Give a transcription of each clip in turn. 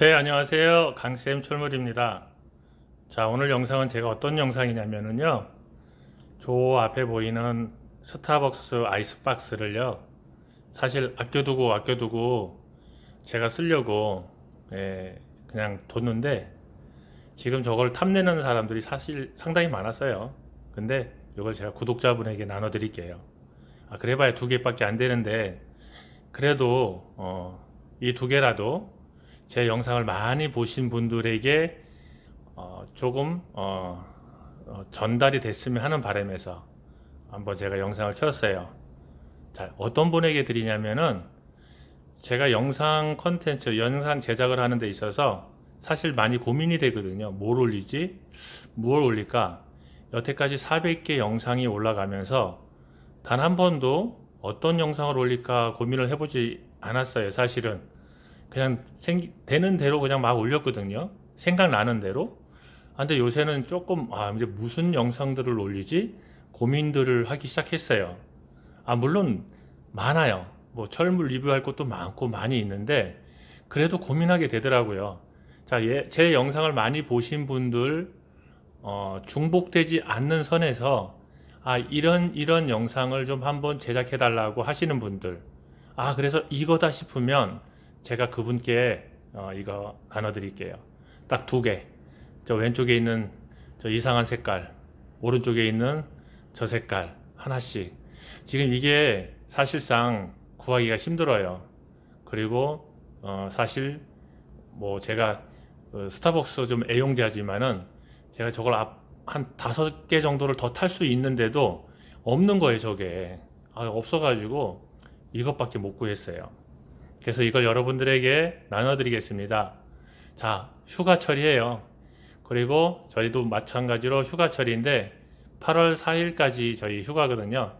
네 안녕하세요 강쌤 철물입니다 자 오늘 영상은 제가 어떤 영상이냐면요저 앞에 보이는 스타벅스 아이스박스를요 사실 아껴두고 아껴두고 제가 쓰려고 예, 그냥 뒀는데 지금 저걸 탐내는 사람들이 사실 상당히 많았어요 근데 이걸 제가 구독자분에게 나눠 드릴게요 아 그래봐야 두 개밖에 안 되는데 그래도 어, 이 두 개라도 제 영상을 많이 보신 분들에게 어, 조금 어, 어, 전달이 됐으면 하는 바람에서 한번 제가 영상을 켰어요. 자, 어떤 분에게 드리냐면은 제가 영상 컨텐츠, 영상 제작을 하는 데 있어서 사실 많이 고민이 되거든요. 뭘 올리지? 뭘 올릴까? 여태까지 400개 영상이 올라가면서 단 한 번도 어떤 영상을 올릴까 고민을 해보지 않았어요. 사실은. 그냥 생, 되는 대로 그냥 막 올렸거든요. 생각나는 대로. 아, 근데 요새는 조금, 아, 이제 무슨 영상들을 올리지? 고민들을 하기 시작했어요. 아, 물론 많아요. 뭐 철물 리뷰할 것도 많고 많이 있는데, 그래도 고민하게 되더라고요. 자, 예, 제 영상을 많이 보신 분들, 어, 중복되지 않는 선에서, 아, 이런, 이런 영상을 좀 한번 제작해달라고 하시는 분들, 아, 그래서 이거다 싶으면, 제가 그분께 어, 이거 나눠드릴게요. 딱 두 개. 저 왼쪽에 있는 저 이상한 색깔, 오른쪽에 있는 저 색깔 하나씩. 지금 이게 사실상 구하기가 힘들어요. 그리고 어, 사실 뭐 제가 그 스타벅스 좀 애용자지만은 제가 저걸 앞, 한 다섯 개 정도를 더 탈 수 있는데도 없는 거예요 저게 아, 없어가지고 이것밖에 못 구했어요 그래서 이걸 여러분들에게 나눠드리겠습니다. 자, 휴가철이에요. 그리고 저희도 마찬가지로 휴가철인데 8월 4일까지 저희 휴가거든요.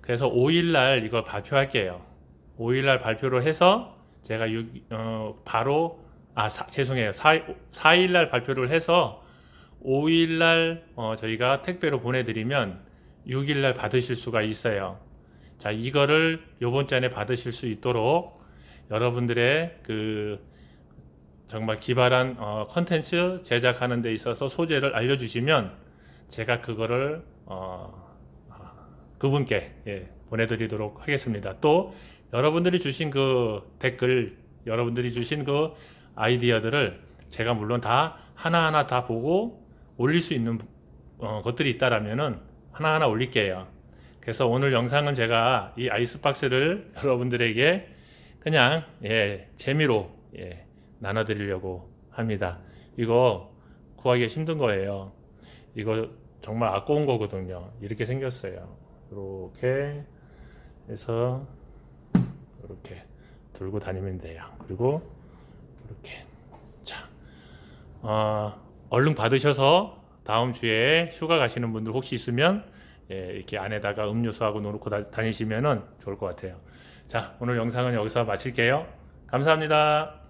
그래서 5일날 이걸 발표할게요. 5일날 발표를 해서 제가 6, 어, 바로 아 사, 죄송해요. 4, 4일날 발표를 해서 5일날 어, 저희가 택배로 보내드리면 6일날 받으실 수가 있어요. 자 이거를 요번 잔에 받으실 수 있도록 여러분들의 그 정말 기발한 어, 컨텐츠 제작하는 데 있어서 소재를 알려주시면 제가 그거를 어, 아, 그분께 예, 보내드리도록 하겠습니다. 또 여러분들이 주신 그 댓글, 여러분들이 주신 그 아이디어들을 제가 물론 다 하나하나 다 보고 올릴 수 있는 어, 것들이 있다라면은 하나하나 올릴게요. 그래서 오늘 영상은 제가 이 아이스박스를 여러분들에게 그냥 예, 재미로 예, 나눠드리려고 합니다. 이거 구하기 힘든 거예요. 이거 정말 아까운 거거든요. 이렇게 생겼어요. 이렇게 해서 이렇게 들고 다니면 돼요. 그리고 이렇게 자 어, 얼른 받으셔서 다음 주에 휴가 가시는 분들 혹시 있으면 예, 이렇게 안에다가 음료수하고 놓고 다니시면 좋을 것 같아요. 자, 오늘 영상은 여기서 마칠게요. 감사합니다.